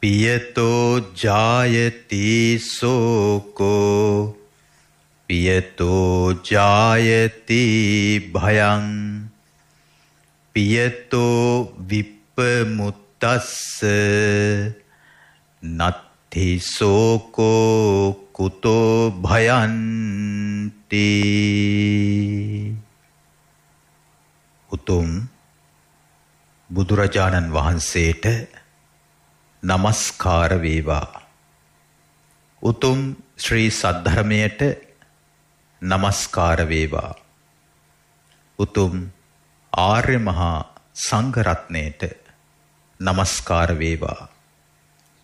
පියතෝ ජායති සෝකෝ පියතෝ ජායති භයං පියතෝ විප්පමුත්තස්ස නත්ථි සෝකෝ කුතෝ භයන්ති උතුම් බුදුරජාණන් වහන්සේට নমස්කාර වේවා. උතුම් ශ්‍රී සද්ධර්මයට নমස්කාර වේවා. උතුම් ආර්ය මහා සංඝ රත්නයට নমස්කාර වේවා.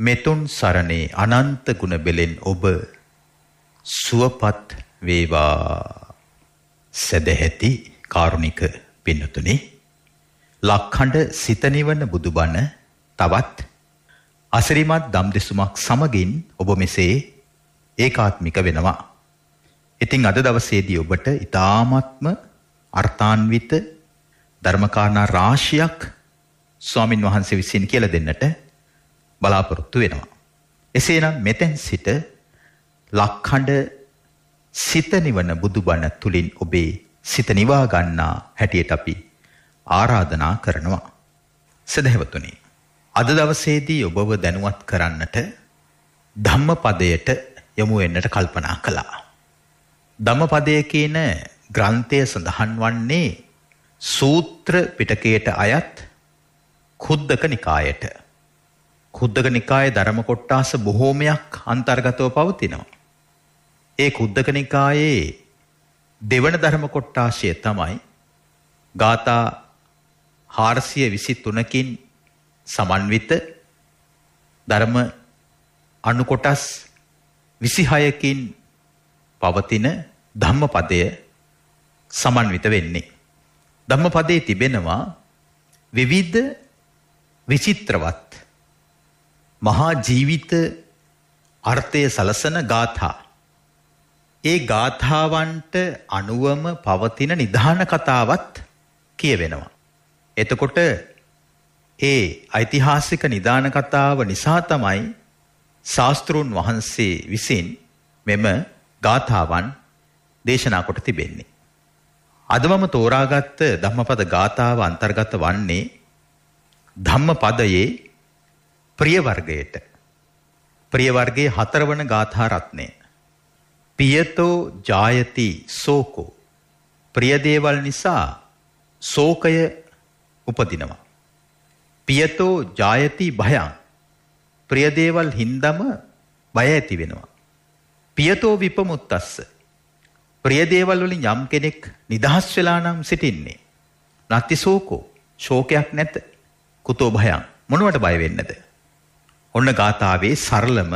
මෙතුන් සරණේ අනන්ත ගුණ බෙලෙන් ඔබ සුවපත් වේවා. සදැහැති කාරුණික පින්නතුනි ලක්ඛඬ සිත නිවන බුදුබණ තවත් අසිරිමත් දම් දෙසුමක් සමගින් ඔබ මෙසේ ඒකාත්මික වෙනවා. ඉතින් අද දවසේදී ඔබට ඉතාමත්ම අර්ථාන්විත ධර්මකාරණා රාශියක් ස්වාමින් වහන්සේ විසින් කියලා දෙන්නට බලාපොරොත්තු වෙනවා. එසේනම් මෙතෙන් සිට ලක්ඛඬ සිත නිවන බුදුබණ තුලින් ඔබේ සිත නිවා ගන්නා හැටියට අපි ආරාධනා කරනවා. සදහවතුනි අද දවසේදී ඔබව දැනුවත් කරන්නට ධම්මපදයට යොමු වෙන්නට කල්පනා කළා. ධම්මපදය කියන ග්‍රන්ථය සඳහන් වන්නේ සූත්‍ර පිටකයට අයත් කුද්දක නිකායට. කුද්දක නිකායේ ධර්ම කොටාස බොහෝමයක් අන්තර්ගතව පවතිනවා. ඒ කුද්දක නිකායේ දෙවන ධර්ම කොටාශය තමයි ගාථා 423කින් සමන්විත ධර්ම අණු කොටස් 26කින් පවතින ධම්මපදය සමන්විත වෙන්නේ. ධම්මපදයේ තිබෙනවා විවිධ විචිත්‍රවත් මහා ජීවිත අර්ථය සලසන ගාථා. ඒ ගාථාවන්ට අනුවම පවතින නිධාන කතාවත් කියවෙනවා. එතකොට ඒ ඓතිහාසික නිදාන කතාව නිසා තමයි ශාස්ත්‍රුන් වහන්සේ විසින් මෙම ගාථාවන් දේශනා කොට තිබෙන්නේ. අද මම තෝරාගත් ධම්මපද ගාථාව අන්තර්ගත වන්නේ ධම්මපදයේ ප්‍රිය වර්ගයට. ප්‍රිය වර්ගයේ හතරවන ගාථා රත්නය. පියතෝ ජායති සෝකෝ. ප්‍රිය දේවල් නිසා සෝකය උපදිනවා. පියතෝ ජායති භයං ප්‍රිය දේවල් හින්දම බය ඇති වෙනවා පියතෝ විපමුත්තස්ස ප්‍රිය දේවල් වලින් යම් කෙනෙක් නිදහස් වෙලා නම් සිටින්නේ නැති ශෝකෝ ශෝකයක් නැත කුතෝ භයං මොනවට බය වෙන්නද ඔන්න ගාතාවේ සරලම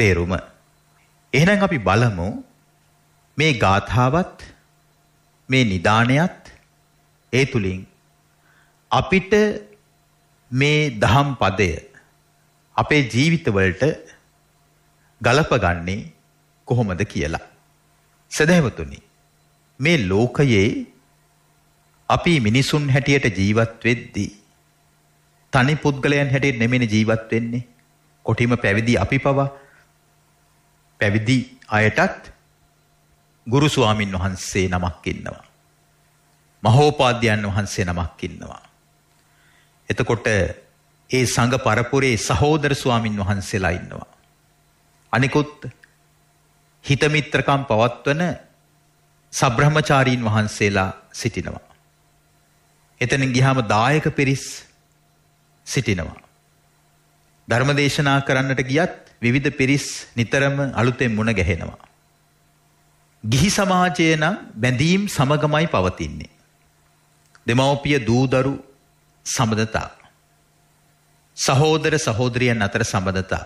තේරුම එහෙනම් අපි බලමු මේ ගාථාවත් මේ නිදාණයත් ඒ තුලින් අපිට මේ දහම් පදය අපේ ජීවිතවලට ගලපගන්නේ කොහොමද කියලා. සදහවතුනි මේ ලෝකයේ අපි මිනිසුන් හැටියට ජීවත් වෙද්දී තනි පුද්ගලයන් හැටියට නෙමෙයි ජීවත් වෙන්නේ. කොටිම පැවිදි අපි පවා පැවිදි අයටත් ගුරු ස්වාමින් වහන්සේ නමක් ඉන්නවා. මහෝපාද්‍යයන් වහන්සේ නමක් ඉන්නවා. එතකොට ඒ සංඝ පරපුරේ සහෝදර ස්වාමින් වහන්සේලා ඉන්නවා. අනිකුත් හිතමිත්‍රකම් පවත්වන සබ්‍රහ්මචාරීන් වහන්සේලා සිටිනවා. එතන ගිහාම දායක පිරිස් සිටිනවා. ධර්මදේශනා කරන්නට ගියත් විවිධ පිරිස් නිතරම අලුතෙන් මුණ ගැහෙනවා. ගිහි සමාජය නම් බැඳීම් සමගමයි පවතින්නේ. දෙමව්පිය දූදරු සබඳතා. සහෝදර සහෝදරියන් අතර සබඳතා.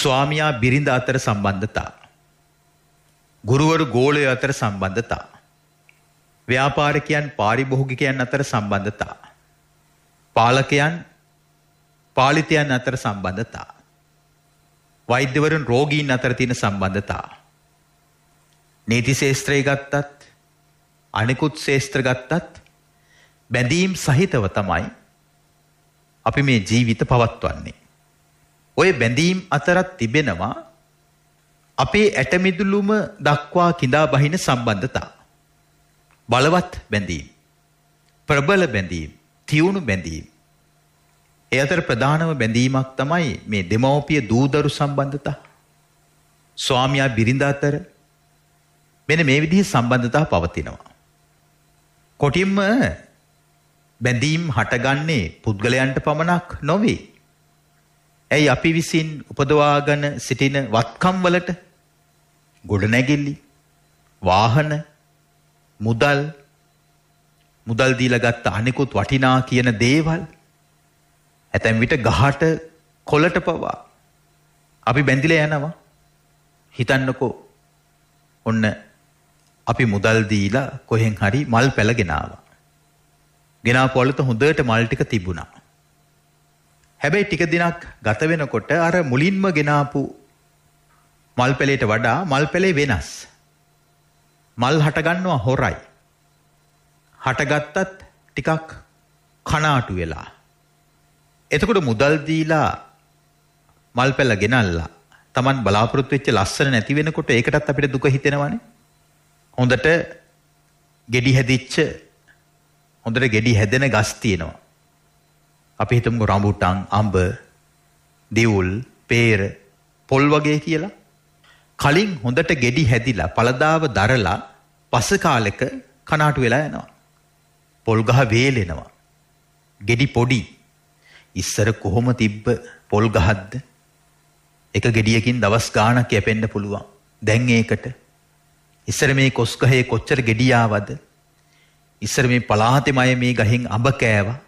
ස්වාමියා බිරිඳ අතර සම්බන්ධතා. ගුරුවරු ගෝලය අතර සම්බන්ධතා. ව්‍යාපාරිකයන් පාරිභෝගිකයන් අතර සම්බන්ධතා. පාලකයන් පාලිතයන් අතර සම්බන්ධතා. වෛද්‍යවරුන් රෝගීන් අතර තියෙන සම්බන්ධතා. නීති ශේෂ්ත්‍රය ගත්තත් අනිකුත් ශේෂ්ත්‍ර ගත්තත් බැඳීම් සහිතව තමයි අපි මේ ජීවිත පවත්වන්නේ. ඔය බැඳීම් අතරත් තිබෙනවා අපේ ඇටමිදුලුම දක්වා කිඳා බහින සම්බන්ධතා. බලවත් බැඳීම්. ප්‍රබල බැඳීම්. තියුණු බැඳීම්. ඒ අතර ප්‍රධානම බැඳීමක් තමයි මේ දෙමව්පිය දූදරු සම්බන්ධතා. ස්වාමියා බිරිඳ අතර මෙන්න මේ විදිහේ සම්බන්ධතා පවතිනවා. කොටින්ම බැඳීම් හටගන්නේ පුද්ගලයන්ට පමණක් නොවේ. ඇයි අපි විසින් උපදවාගෙන සිටින වත්කම් වලට ගොඩනැගිලි වාහන මුදල් මුදල් දීලා ගත්ත අනිකුත් වටිනා කියන දේවල් ඇතැම් විට ගහට කොළට පවා අපි බැඳිලා යනවා හිතන්නකෝ ඔන්න අපි මුදල් දීලා කොහෙන් හරි මල් පැලගෙන ආවා ගෙනාපු අලුත හොඳට මල් ටික තිබුණා. හැබැයි ටික දිනක් ගත වෙනකොට අර මුලින්ම ගෙනාපු මල් පෙළේට වඩා මල් පෙළේ වෙනස්. මල් හටගන්නවා හොරයි. හටගත්තත් ටිකක් කනාටු වෙලා. එතකොට මුදල් දීලා මල් පෙළ ගෙනල්ලා Taman බලාපොරොත්තු වෙච්ච ලස්සන නැති වෙනකොට ඒකටත් අපිට දුක හිතෙනවනේ. හොඳට gedi හැදිච්ච හොඳට ගෙඩි හැදෙන ගස් තියෙනවා. අපි හිතමුකෝ රඹුටන්, අඹ, දෙවුල්, පේර, පොල් වගේ කියලා. කලින් හොඳට ගෙඩි හැදිලා පළදාව දරලා පස කාලෙක කනාටු වෙලා යනවා. පොල් ගහ වේලෙනවා. ගෙඩි පොඩි. ඉස්සර කොහොම තිබ්බ පොල් ගහක්ද? එක ගෙඩියකින් දවස් ගාණක් යැපෙන්න පුළුවන්. දැන් ඒකට ඉස්සර මේ කොස් ගහේ කොච්චර ගෙඩි ආවද? ඉස්සර මේ පලාතෙම අය මේ ගහෙන් අඹ කෑවා.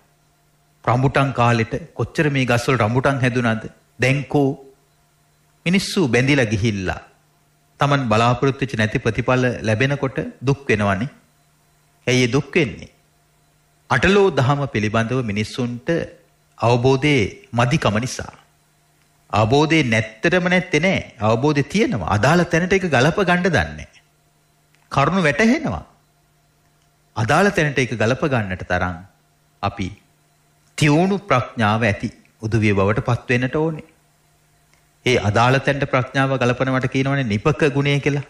රඹුටන් කාලෙට කොච්චර මේ ගස්වල රඹුටන් හැදුනද? දැන් කෝ මිනිස්සු බැඳිලා ගිහිල්ලා. Taman බලාපොරොත්තු වෙච්ච නැති ප්‍රතිඵල ලැබෙනකොට දුක් වෙනවනේ. ඇයි දුක් වෙන්නේ? අටලෝ දහම පිළිබඳව මිනිස්සුන්ට අවබෝධයේ මදිකම නිසා. අවබෝධයේ නැත්තටම නැත්තේ නෑ. අවබෝධය තියෙනවා. අදාළ තැනට ඒක ගලප ගන්න දන්නේ. කරුණු වැටහෙනවා. අදාළ තැනට ඒක ගලප ගන්නට තරම් අපි තියුණු ප්‍රඥාව ඇති උදවිය බවට පත් වෙන්නට ඕනේ. ඒ අදාළ තැනට ප්‍රඥාව ගලපනවට කියනවනේ නිපක ගුණය කියලා.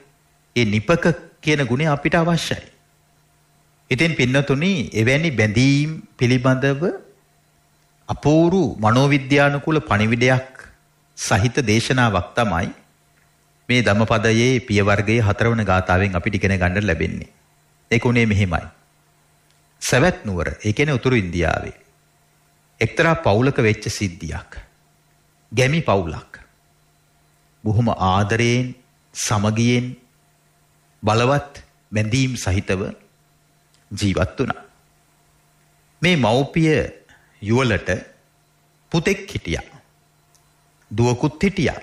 ඒ නිපක කියන ගුණය අපිට අවශ්‍යයි. ඉතින් පින්නතුනි එවැනි බැඳීම් පිළිබඳව අපූරු මනෝවිද්‍යානුකූල පණිවිඩයක් සහිත දේශනාවක් තමයි මේ ධම්මපදයේ පියවර්ගයේ හතරවන ගාථාවෙන් අපිට ඉගෙන ගන්න ලැබෙන්නේ. ඒක උනේ මෙහිමයි. සවැත් නුවර ඒ කියන්නේ උතුරු ඉන්දියාවේ එක්තරා පවුලක වෙච්ච සිද්ධියක් ගැමි පවුලක් බොහොම ආදරයෙන් සමගියෙන් බලවත් බැඳීම් සහිතව ජීවත් වුණා මේ මව්පිය යුවලට පුතෙක් හිටියා දුවකුත් හිටියා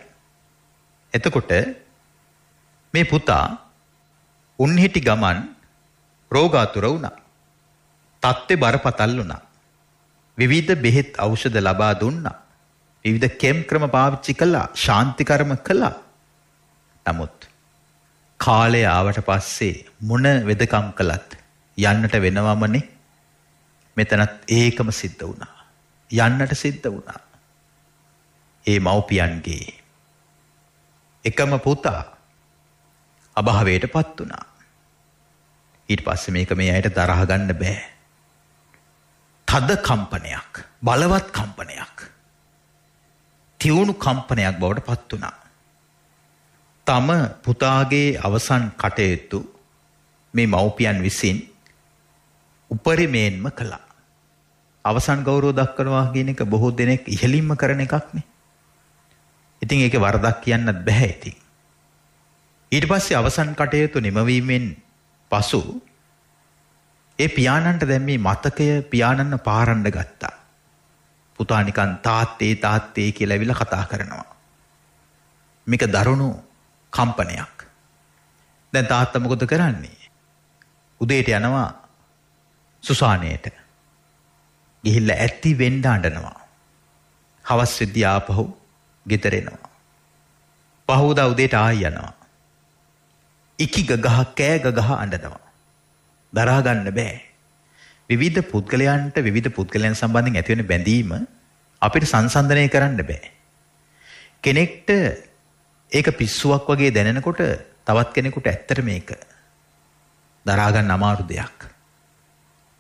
එතකොට මේ පුතා උන්හිටි ගමන් රෝගාතුර වුණා තත්ත්වේ බරපතල් වුණා. විවිධ බෙහෙත් ඖෂධ ලබා දුන්නා. විවිධ කෙම් ක්‍රම පාවිච්චි කළා, ශාන්ති කර්ම කළා. නමුත් කාලය ආවට පස්සේ මොන වෙදකම් කළත් යන්නට වෙනවමනේ. මෙතනත් ඒකම සිද්ධ වුණා. යන්නට සිද්ධ වුණා. ඒ මව්පියන්ගේ එකම පුතා අභාවයට පත් වුණා. ඊට පස්සේ මේක මේ අයට දරහගන්න බෑ. තද කම්පනයක් බලවත් කම්පනයක් තිවුණු කම්පනයක් බවට පත් වුණා. තම පුතාගේ අවසන් කටයුතු මේ මව්පියන් විසින් උපරිමයෙන්ම කළා. අවසන් ගෞරව දක්වනවා කියන එක බොහෝ දෙනෙක් ඉහළින්ම කරන එකක් නේ. ඉතින් ඒකේ වරදක් කියන්නත් බෑ ඉතින්. ඊට පස්සේ අවසන් කටයුතු නිමවීමෙන් පසු ඒ පියාණන්ට දැන් මේ මතකය පියාණන්ව පාරන්න ගත්තා. පුතා නිකන් තාත්තේ තාත්තේ කියලා ඇවිල්ලා කතා කරනවා. මේක දරුණු කම්පනයක්. දැන් තාත්තා මොකද කරන්නේ? උදේට යනවා සුසානේට. ගිහිල්ලා ඇත්ති වෙන්න අඬනවා. හවස් වෙද්දී ආපහු ගෙදර එනවා. පහවදා උදේට ආය යනවා. ඉකිග ගහ කෑග ගහ අඬනවා. දරා ගන්න බෑ. විවිධ පුද්ගලයන්ට විවිධ පුද්ගලයන් සම්බන්ධයෙන් ඇති වෙන බැඳීම අපිට සංසන්දනය කරන්න බෑ. කෙනෙක්ට ඒක පිස්සුවක් වගේ දැනෙනකොට තවත් කෙනෙකුට ඇත්තට මේක දරා ගන්න අමාරු දෙයක්.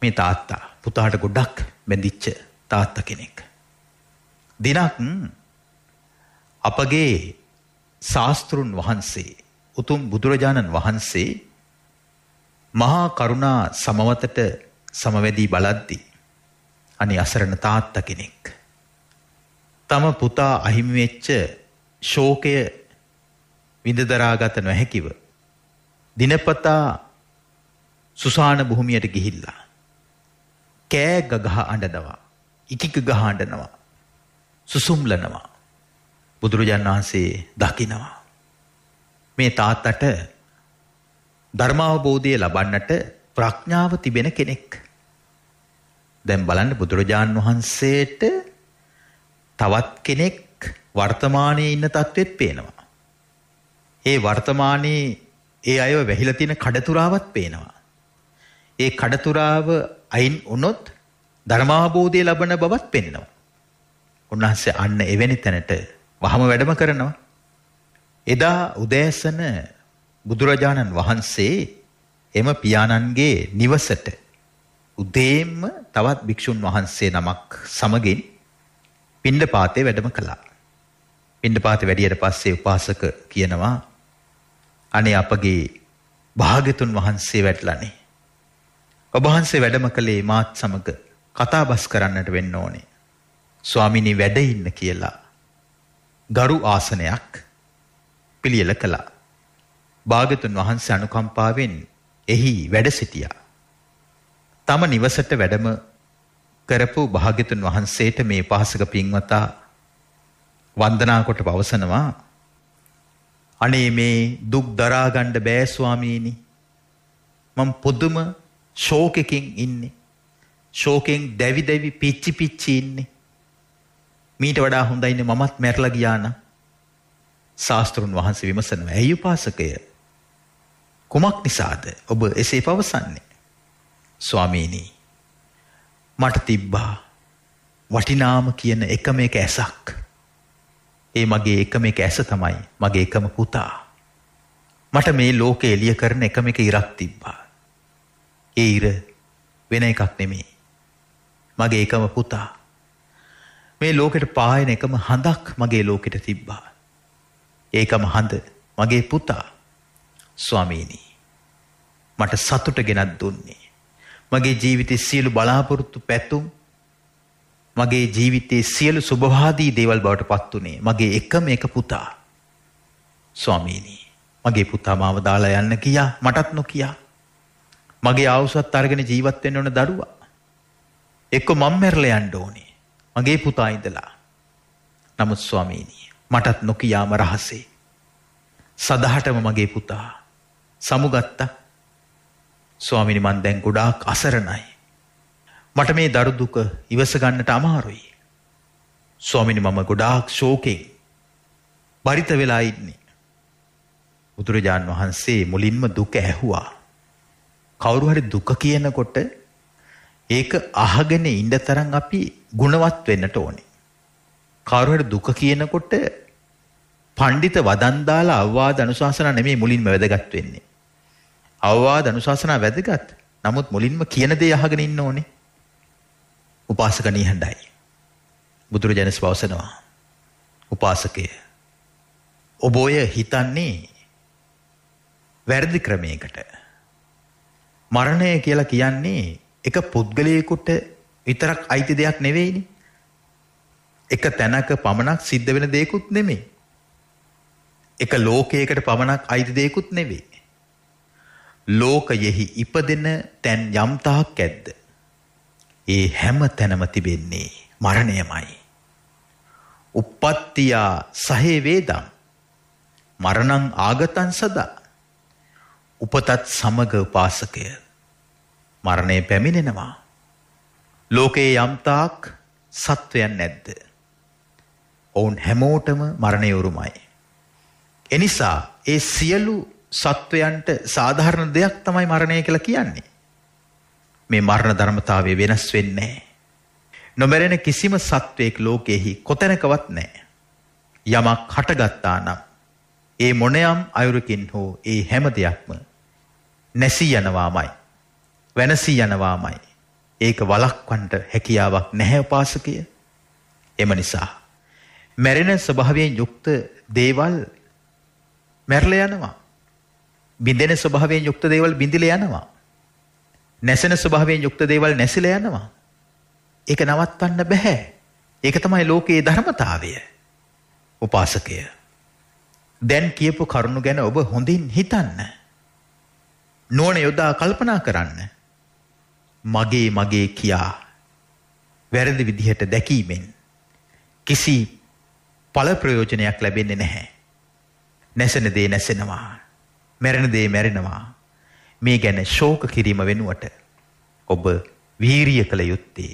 මේ තාත්තා පුතාට ගොඩක් බැඳිච්ච තාත්තා කෙනෙක්. දිනක් අපගේ ශාස්තෘන් වහන්සේ උතුම් බුදුරජාණන් වහන්සේ මහා කරුණා සමවතට සමවැදී බලද්දි අනි අසරණ තාත්තා කෙනෙක් තම පුතා අහිමි වෙච්ච ශෝකය විඳ දරාගත නොහැකිව දිනපතා සුසාන භූමියට ගිහිල්ලා කෑ ගගහ අඬනවා ඉකික ගහ අඬනවා සුසුම්ලනවා බුදුරජාණන් වහන්සේ දකිනවා මේ තාත්තට ධර්මාවබෝධය ලබන්නට ප්‍රඥාව තිබෙන කෙනෙක්. දැන් බලන්න බුදුරජාන් වහන්සේට තවත් කෙනෙක් වර්තමානයේ ඉන්න තත්ත්වෙත් පේනවා. ඒ වර්තමානයේ ඒ අයව වැහිලා තියෙන කඩතුරාවත් පේනවා. ඒ කඩතුරාව අයින් වුණොත් ධර්මාවබෝධය ලබන බවත් පෙන්නවා. උන්වහන්සේ අන්න එවැනි තැනට වහම වැඩම කරනවා. එදා උදෑසන බුදුරජාණන් වහන්සේ එම පියාණන්ගේ නිවසට උදේම තවත් භික්ෂුන් වහන්සේ නමක් සමගින් පිණ්ඩපාතේ වැඩම කළා. පිණ්ඩපාතේ වැඩියට පස්සේ උපාසක කියනවා අනේ අපගේ භාග්‍යතුන් වහන්සේ වැටලානේ. ඔබ වහන්සේ වැඩම කළේ මාත් සමග කතාබස් කරන්නට වෙන්න ඕනේ. ස්වාමිනී වැඩ ඉන්න කියලා ගරු ආසනයක් පිළියෙල කළා. භාගතුන් වහන්සේ අනුකම්පාවෙන් එහි වැඩ සිටියා. තම නිවසට වැඩම කරපු භාගතුන් වහන්සේට මේ පහසක පින්වතා වන්දනා කොට පවසනවා අනේ මේ දුක් දරා ගන්න බෑ ස්වාමීනි මම පුදුම ශෝකකින් ඉන්නේ ශෝකෙන් දැවි දැවි පිච්චි පිච්චි ඉන්නේ මීට වඩා හොඳයිනේ මමත් මැරලා ගියා නම් ශාස්ත්‍රුන් වහන්සේ විමසනවා ඇයි උපාසකය කුමක් නිසාද ඔබ එසේ පවසන්නේ? ස්වාමීනි මට තිබ්බා වටිනාම කියන එකම එක ඇසක්. ඒ මගේ එකම එක ඇස තමයි මගේ එකම පුතා. මට මේ ලෝකේ එළිය කරන එකම එක ඉරක් තිබ්බා. ඒ ඉර වෙන එකක් නෙමෙයි. මගේ එකම පුතා. මේ ලෝකෙට පායන එකම හඳක් මගේ ලෝකෙට තිබ්බා. ඒකම හඳ මගේ පුතා. ස්වාමීනි මට සතුට ගෙනත් දුන්නේ මගේ ජීවිතයේ සියලු බලාපොරොත්තු පැතුම් මගේ ජීවිතයේ සියලු සුභවාදී දේවල් බවට පත් උනේ මගේ එකම එක පුතා ස්වාමීනි මගේ පුතා මාව දාලා යන්න කියා මටත් නොකියා මගේ ආවුසත් අරගෙන ජීවත් වෙන්න ඕන දරුවා එක්ක මම මැරලා යන්න ඕනේ මගේ පුතා ඉඳලා නමුත් ස්වාමීනි මටත් නොකියාම රහසේ සදහටම මගේ පුතා සමුගත්තා. ස්වාමිනි මන් දැන් ගොඩාක් අසරණයි. මට මේ දරු දුක ඉවස ගන්නට අමාරුයි. ස්වාමිනි මම ගොඩාක් ශෝකෙන් බරිත වෙලා ඉන්නේ. බුදුරජාන් වහන්සේ මුලින්ම දුක ඇහුවා. කවුරු හරි දුක කියනකොට ඒක අහගෙන ඉන්න තරම් අපි ගුණවත් වෙන්නට ඕනේ. කවුරු හරි දුක කියනකොට පඬිත වදන් දාලා අවවාද අනුශාසන නෙමෙයි මුලින්ම වැදගත් වෙන්නේ. අවවාද අනුශාසනා වැදගත්. නමුත් මුලින්ම කියන දේ අහගෙන ඉන්න ඕනේ. උපාසක නිහඬයි. බුදුරජාණන් වහන්සේනවා. උපාසකය. ඔබ ඔය හිතන්නේ වැරදි ක්‍රමයකට. මරණය කියලා කියන්නේ එක පුද්ගලයෙකුට විතරක් අයිති දෙයක් නෙවෙයිනේ. එක තැනක පමණක් සිද්ධ වෙන දෙයක්ුත් නෙමෙයි. එක ලෝකයකට පමණක් අයිති දෙයක්ුත් නෙවෙයි. ලෝකයෙහි ඉපදෙන තැන් යම්තාක් ඇද්ද. ඒ හැම තැනම තිබෙන්නේ මරණයමයි. උප්පත්තියා සහේ වේදම්. මරණං ආගතන් සදා. උපතත් සමග උපාසකය. මරණය පැමිණෙනවා. ලෝකයේ යම්තාක් සත්වයන් නැද්ද. ඔවුන් හැමෝටම මරණය උරුමයි. එනිසා ඒ සියලු සත්වයන්ට සාධාරණ දෙයක් තමයි මරණය කියලා කියන්නේ. මේ මරණ ධර්මතාවය වෙනස් වෙන්නේ නොමැරෙන කිසිම සත්වයෙක් ලෝකෙහි කොතැනකවත් නැහැ. යමක් හටගත්තා නම් ඒ මොනයම් අයුරකින් හෝ ඒ හැම දෙයක්ම නැසී යනවාමයි. වෙනසී යනවාමයි. ඒක වළක්වන්න හැකියාවක් නැහැ උපාසකය. එම නිසා මැරෙන ස්වභාවයෙන් යුක්ත දේවල් මැරලා යනවා. බින්දෙන ස්වභාවයෙන් යුක්ත දේවල් බින්දිලා යනවා. නැසෙන ස්වභාවයෙන් යුක්ත දේවල් නැසිලා යනවා. ඒක නවත්වන්න බෑ. ඒක තමයි ලෝකයේ ධර්මතාවය. උපාසකය. දැන් කියපු කරුණු ගැන ඔබ හොඳින් හිතන්න. නුවණ යොදා කල්පනා කරන්න. මගේ මගේ කියා වැරදි විදිහට දැකීමෙන් කිසි ඵල ප්‍රයෝජනයක් ලැබෙන්නේ නැහැ. නැසෙන දේ නැසෙනවා. මැරෙන දේ මැරෙනවා. මේ ගැන ශෝක කිරීම වෙනුවට ඔබ වීරිය කළ යුත්තේ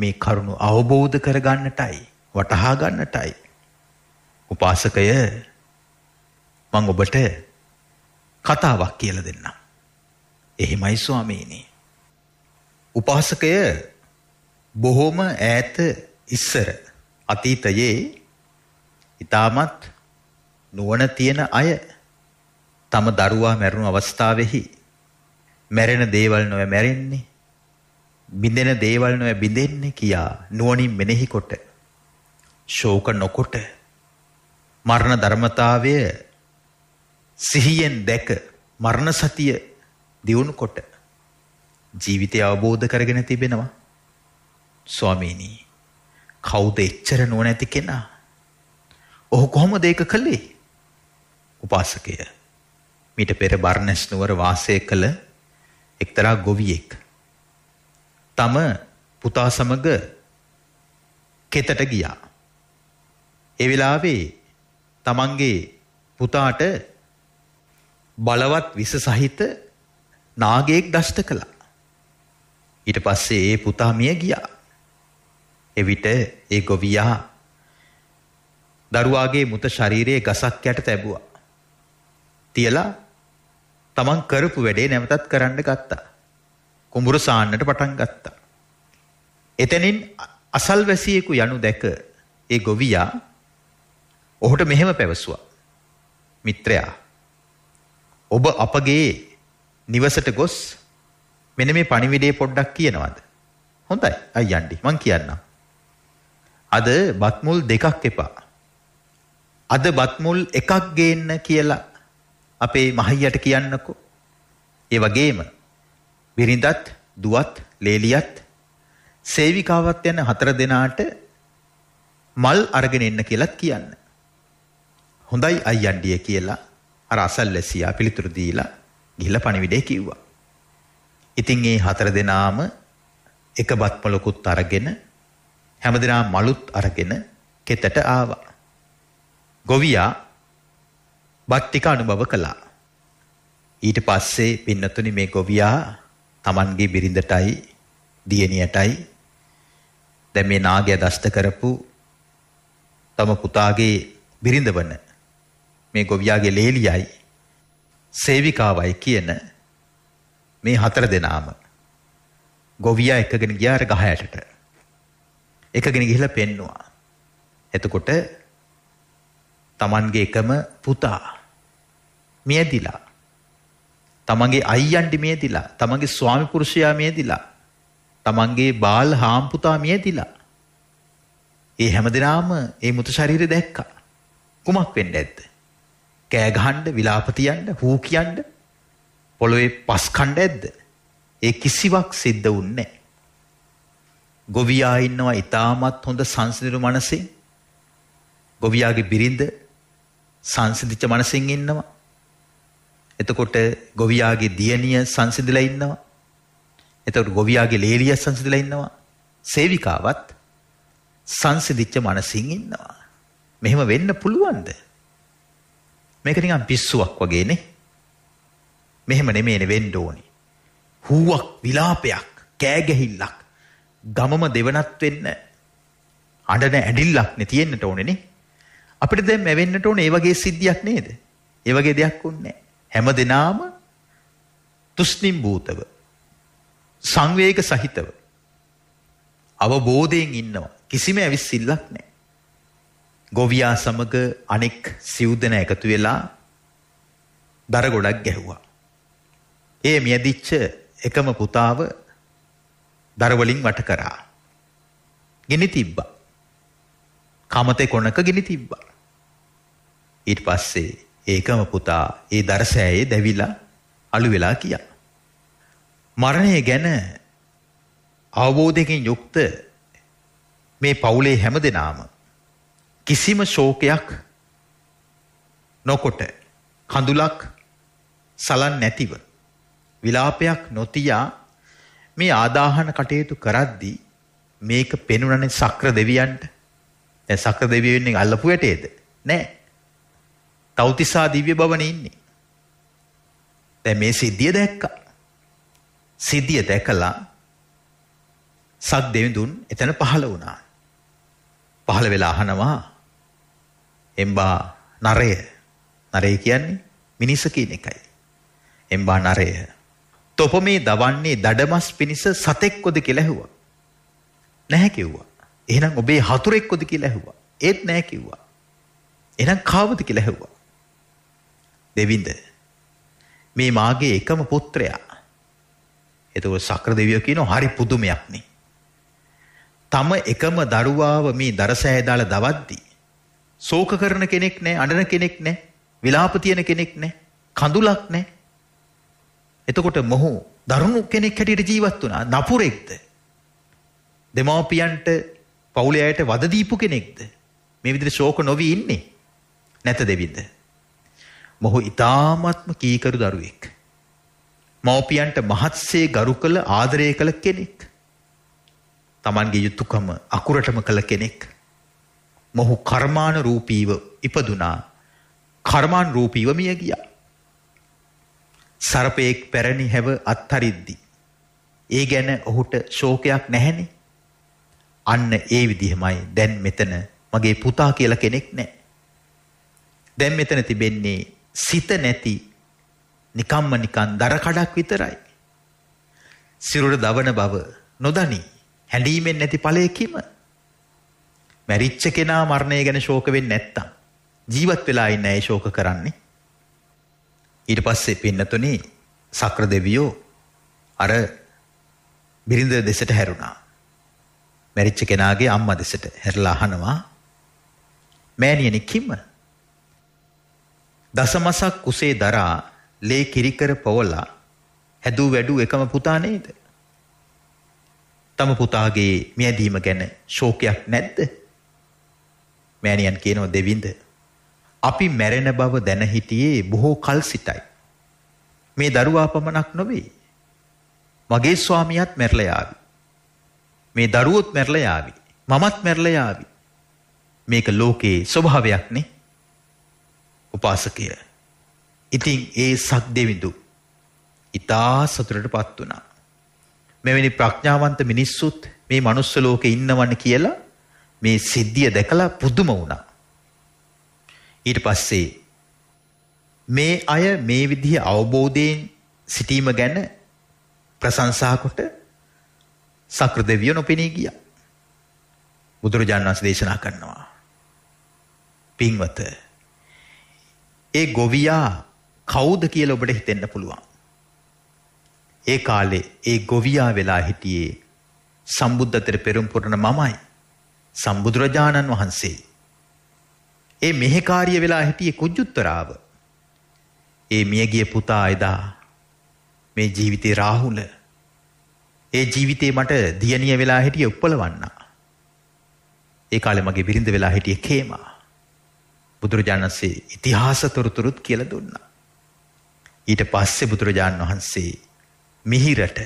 මේ කරුණ අවබෝධ කරගන්නටයි වටහා ගන්නටයි. උපාසකය මං ඔබට කතාවක් කියලා දෙන්නම්. එහෙමයි ස්වාමීනි. උපාසකය බොහොම ඈත ඉස්සර අතීතයේ ඊටමත් නුවණ තියෙන අය තම දරුවා මැරුණු අවස්ථාවෙහි මැරෙන දේවල් නොය මැරෙන්නේ බිඳෙන දේවල් නොය බිඳෙන්නේ කියා නුවණින් මෙනෙහි කොට ශෝක නොකොට මරණ ධර්මතාවය සිහියෙන් දැක මරණ සතිය දියුණු කොට ජීවිතය අවබෝධ කරගෙන තිබෙනවා ස්වාමීනි කවුද එච්චර නුවණැති කෙනා ඔහු කොහොමද ඒක කළේ උපාසකයා මීට පෙර බර්ණස් නුවර වාසය කළ එක්තරා ගොවියෙක් තම පුතා සමග කෙතට ගියා. ඒ වෙලාවේ තමන්ගේ පුතාට බලවත් විස සහිත නාගයෙක් දෂ්ට කළා. ඊට පස්සේ ඒ පුතා මිය ගියා. එවිට ඒ ගොවියා දරුවාගේ මුත ශරීරයේ ගසක් යට තැබුවා. තියලා තමන් කරපු වැඩේ නැවතත් කරන්න ගත්තා. කුඹුරු සාන්නට පටන් ගත්තා. එතනින් අසල්වැසියෙකු යනු දැක ඒ ගොවියා ඔහුට මෙහෙම පැවසුවා. මිත්‍රයා ඔබ අපගේ නිවසට ගොස් මෙන මේ පණිවිඩේ පොඩ්ඩක් කියනවද? හොඳයි අයියන්ඩි මං කියන්නම්. අද බත්මුල් දෙකක් එපා. අද බත්මුල් එකක් ගේන්න කියලා අපේ මහයියට කියන්නකෝ. ඒ වගේම බිරිඳත්, දුවත්, ලේලියත්, සේවිකාවත් යන හතර දෙනාට මල් අරගෙන එන්න කියලාත් කියන්න. හොඳයි අයියන්ඩිය කියලා අර අසල්වැසියා පිළිතුරු දීලා ගිහිල්ලා පණිවිඩය කිව්වා. ඉතින් මේ හතර දෙනාම එක බත්මලකුත් අරගෙන හැමදෙනා මලුත් අරගෙන කෙතට ආවා. ගොවියා බත් අනුභව කළා. ඊට පස්සේ පින්නතුනි මේ ගොවියා Tamanගේ බිරිඳටයි දියණියටයි දැන් මේ නාගය දෂ්ට කරපු තම පුතාගේ බිරිඳ වන මේ ගොවියාගේ ලේලියයි සේවිකාවයි කියන මේ හතර දෙනාම ගොවියා එකගෙන ගියා අර ගහ යටට. එකගෙන ගිහිල්ලා පෙන්නවා. එතකොට Tamanගේ එකම පුතා මියදිලා. තමන්ගේ අයියන්ටි මියදිලා. තමන්ගේ ස්වාමි පුරුෂයා මියදිලා. තමන්ගේ බාල හාම්පුතා මියදිලා. ඒ හැමදෙනාම ඒ මృత ශරීරය දැක්කා. කුමක් වෙන්න ඇද්ද? කෑ ගහන්න, විලාප තියන්න, හූ කියන්න පොළොවේ පස් කණ්ඩ ඇද්ද? ඒ කිසිවක් සිද්ධ වුන්නේ ගොවියා ඉන්නවා ඊටමත් හොඳ සංසිඳිරු මනසෙන් ගොවියාගේ බිරිඳ සංසිඳිච්ච මනසෙන් ඉන්නවා එතකොට ගොවියාගේ දියණිය සංසිඳලා ඉන්නවා. එතකොට ගොවියාගේ ලේලිය සංසිඳලා ඉන්නවා. සේවිකාවත් සංසිඳිච්ච මනසින් ඉන්නවා. මෙහෙම වෙන්න පුළුවන්ද? මේක නිකන් පිස්සුවක් වගේනේ. මෙහෙම නෙමෙයිනේ වෙන්න ඕනි. හූවක් විලාපයක් කෑගැහිල්ලක් ගමම දෙවනත් වෙන්න අඬන ඇඬිල්ලක් නේ තියෙන්නට ඕනේ නේ. අපිට දැන් මැවෙන්නට ඕනේ ඒ වගේ සිද්ධියක් නේද? ඒ වගේ දෙයක් උන්නේ නැහැ. හැම දිනාම තුෂ්ණිම් භූතව සංවේග සහිතව අවබෝධයෙන් ඉන්නවා. කිසිම ඇවිස්සිල්ලක් නැහැ. ගොවියා සමග අනෙක් සිව්දන එකතු වෙලා දර ගොඩක් ගැහුවා. ඒ මියදිච්ච එකම පුතාව දර වලින් වට කරා. ගිනි තිබ්බා. කමතේ කොනක ගිනි තිබ්බා. ඊට පස්සේ ඒකම පුතා ඒ දරසෑයේ දැවිලා අළු වෙලා කියා. මරණය ගැන අවබෝධයකින් යුක්ත මේ පවුලේ හැමදෙනාම කිසිම ශෝකයක් නොකොට කඳුලක් සලන් නැතිව විලාපයක් නොතියා මේ ආදාහන කටයුතු කරද්දී මේක පෙනුනනේ සක්‍ර දෙවියන්ට. දැන් සක්‍ර දෙවියෝ ඉන්නේ අල්ලපු යටේද? නෑ. තෞතිසා දිව්‍ය භවනේ ඉන්නේ. දැන් මේ සිද්ධිය දැක්කා. සිද්ධිය දැකලා සත් දෙවිඳුන් එතන පහළ වුණා. පහළ වෙලා අහනවා එම්බා නරය. නරය කියන්නේ මිනිස කියන එකයි. එම්බා නරය. තොප මේ දවන්නේ දඩමස් පිණිස සතෙක්කොද කියලා ඇහුවා. නැහැ කිව්වා. එහෙනම් ඔබේ හතුරෙක්කොද කියලා ඇහුවා. ඒත් නැහැ කිව්වා. එහෙනම් කාවද කියලා ඇහුවා. දෙවිඳ මේ මාගේ එකම පුත්‍රයා. එතකොට සක්‍ර දෙවියෝ කියනවා හරි පුදුමයක් නේ. තම එකම දරුවාව මේ දරසෑය දාලා දවද්දී ශෝක කරන කෙනෙක් නැහැ, අඬන කෙනෙක් නැහැ, විලාප තියන කෙනෙක් නැහැ, කඳුලක් නැහැ. එතකොට මොහු දරුණු කෙනෙක් හැටියට ජීවත් වුණා. නපුරෙක්ද? දෙමාපියන්ට පවුලේ අයට වද දීපු කෙනෙක්ද? මේ විදිහට ශෝක නොවි ඉන්නේ නැත දෙවිඳ. මොහු ඉතාමත්ම කීකරු දරුවෙක්. මව්පියන්ට මහත්සේ ගරු කළ ආදරය කළ කෙනෙක්. Tamanගේ යුතුයකම අකුරටම කළ කෙනෙක්. මොහු කර්මාන රූපීව ඉපදුනා. කර්මාන් රූපීව මිය ගියා. සර්පයෙක් පැරණි හැව අත්හරිද්දි. ඒ ගැන ඔහුට ශෝකයක් නැහැනේ. අන්න ඒ විදිහමයි දැන් මෙතන මගේ පුතා කියලා කෙනෙක් නැහැ. දැන් මෙතන තිබෙන්නේ සිත නැති නිකම්ම නිකන් දර කඩක් විතරයි. සිරුර දවන බව නොදනි. හැඬීමෙන් නැති ඵලයකීම. මැරිච්ච කෙනා මරණය ගැන ශෝක වෙන්නේ නැත්තම් ජීවත් වෙලා ඉන්නේ ඇයි ශෝක කරන්නේ? ඊට පස්සේ පින්නතුනේ සක්‍ර දෙවියෝ අර බිරිඳ දෙසට හැරුණා. මැරිච්ච කෙනාගේ අම්මා දෙසට හැරලා අහනවා මෑණියනි කිම දසමසක් කුසේ දරා ලේ කිරිකර පොවලා හැදූ වැඩූ එකම පුතා නේද? තම පුතාගේ මියැදීම ගැන ශෝකයක් නැද්ද? මෑණියන් කියනවා දෙවිඳ අපි මැරෙන බව දැන හිටියේ බොහෝ කල් සිටයි. මේ දරුවා පමණක් නොවේ. මගේ ස්වාමියාත් මැරලා යාවි. මේ දරුවොත් මැරලා යාවි. මමත් මැරලා යාවි. මේක ලෝකේ ස්වභාවයක් නේ. උපාසකය. ඉතින් ඒ සක් දෙවිඳු ඉතා සතුරට පත් වනා. මෙවැනි ප්‍රඥාවන්ත මිනිස්සුත් මේ මනුස්ස ලෝකෙ ඉන්නවන්න කියලා මේ සිද්ධිය දැකලා පුදුම වුණා. ඊට පස්සේ මේ අය මේ විදිහ අවබෝධයෙන් සිටීම ගැන ප්‍රශංසා කොට සක්‍රදෙවියෝ නොපෙනී ගියා. බුදුරජාණන් වහන්සේ දේශනා කරනවා. පින්වත ඒ ගොවියා කවුද කියලා ඔබට හිතෙන්න පුළුවන්. ඒ කාලේ ඒ ගොවියා වෙලා හිටියේ සම්බුද්ධතර පෙරම්පුරණ මමයි සම්බුදුරජාණන් වහන්සේ. ඒ මෙහෙකාරිය වෙලා හිටියේ කුජුත්තරාව. ඒ මියගිය පුතා එදා මේ ජීවිතේ රාහුල ඒ ජීවිතේ මට දියණිය වෙලා හිටියේ උප්පලවන්නා. ඒ කාලේ මගේ බිරිඳ වෙලා හිටියේ කේමා. බුදුරජාණන්සේ ඉතිහාස තොරතුරුත් කියලා දුන්නා. ඊට පස්සේ බුදුරජාණන් වහන්සේ මිහිරට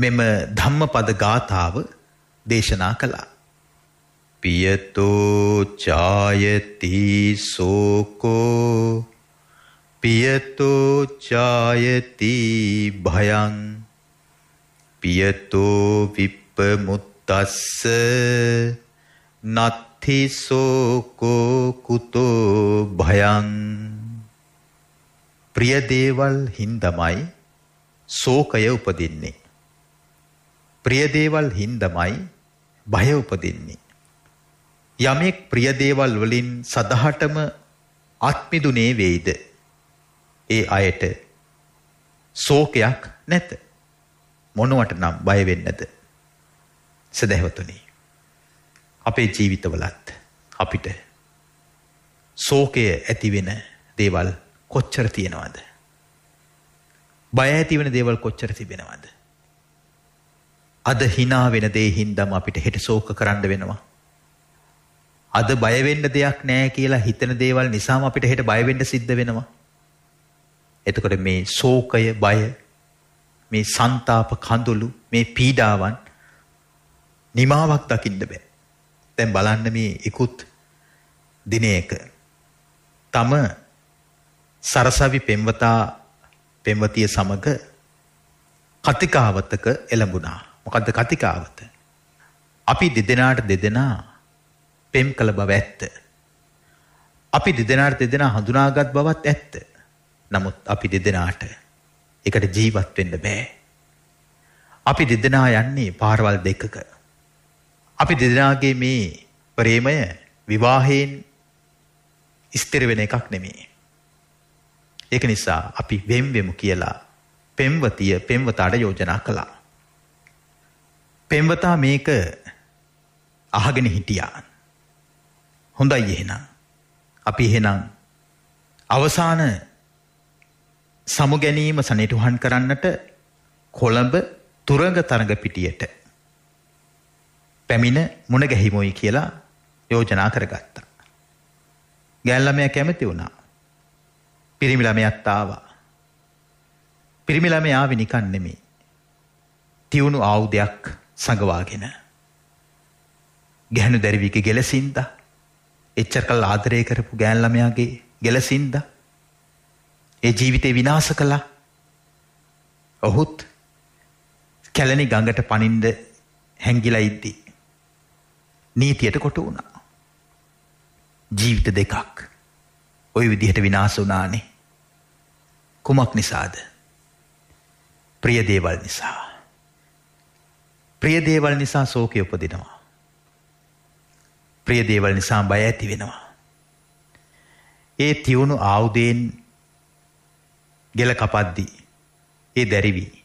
මෙම ධම්මපද ගාථාව දේශනා කළා. පියතෝ ඡායති සෝකෝ පියතෝ ඡායති භයං පියතෝ විප්පමුත්තස්ස නත් තිසෝකෝ කුතෝ භයං ප්‍රිය දේවල් හින්දමයි ශෝකය උපදින්නේ ප්‍රිය දේවල් හින්දමයි භය උපදින්නේ යමෙක් ප්‍රිය දේවල් වලින් සදහටම අත්මිදුනේ වෙයිද ඒ අයට ශෝකයක් නැත මොනවට නම් බය වෙන්නද සදහවතුනි අපේ ජීවිතවලත් අපිට සෝකය ඇතිවෙන දේවල් කොච්චර තියෙනවද? බය ඇතිවෙන දේවල් කොච්චර තිබෙනවද? අද hina වෙන දේ හින්දාම අපිට හෙට ශෝක කරන්න වෙනවා. අද බය වෙන්න දෙයක් නැහැ කියලා හිතන දේවල් නිසාම අපිට හෙට බය වෙන්න සිද්ධ වෙනවා. එතකොට මේ ශෝකය, බය, මේ ਸੰతాප කඳුළු, මේ පීඩාවන් නිමාවක් දකින්න බෑ. දැන් බලන්න මේ ඉකුත් දිනයක තම සරසවි පෙම්වතා පෙම්වතිය සමග කතිකාවතක එළඹුණා. මොකද්ද කතිකාවත? අපි දෙදෙනාට දෙදෙනා පෙම් කළ බව ඇත්ත. අපි දෙදෙනාට දෙදෙනා හඳුනාගත් බවත් ඇත්ත. නමුත් අපි දෙදෙනාට එකට ජීවත් වෙන්න බෑ. අපි දෙදෙනා යන්නේ පාරවල් දෙකක. අපි දෙදෙනාගේ මේ ප්‍රේමය විවාහයෙන් ස්ථිර වෙන එකක් නෙමෙයි. ඒක නිසා අපි වෙම් වෙමු කියලා පෙම්වතිය පෙම්වතාට යෝජනා කළා. පෙම්වතා මේක අහගෙන හිටියා. හොඳයි එහෙනම්. අපි එහෙනම් අවසාන සමු ගැනීම සනිටුහන් කරන්නට කොළඹ තුරග තරඟ පිටියට පැමිණ මුණ ගැහිමුයි කියලා යෝජනා කරගත්තා. ගෑන් ළමයා කැමති වුණා. පිරිමි ළමයාත් ආවා. පිරිමි ළමයා ආවේ නිකන් නෙමෙයි. තියුණු ආයුධයක් සංගවාගෙන. ගැහණු දැරිවිගේ ගැලසින්ද එච්චර කල් ආදරය කරපු ගෑන් ළමයාගේ ගැලසින්ද ඒ ජීවිතේ විනාශ කළා. ඔහුත් කැලණි ගඟට පනින්න හැංගිලා ඉද්දී නීතියට කොට වුණා. ජීවිත දෙකක් ඔය විදිහට විනාශ වුණානේ. කුමක් නිසාද? ප්‍රිය දේවල් නිසා. ප්‍රිය දේවල් නිසා ශෝකය උපදිනවා. ප්‍රිය දේවල් නිසා බය ඇති වෙනවා. ඒ තියුණු ආයුධයෙන් ගෙල කපද්දී ඒ දැරිවි.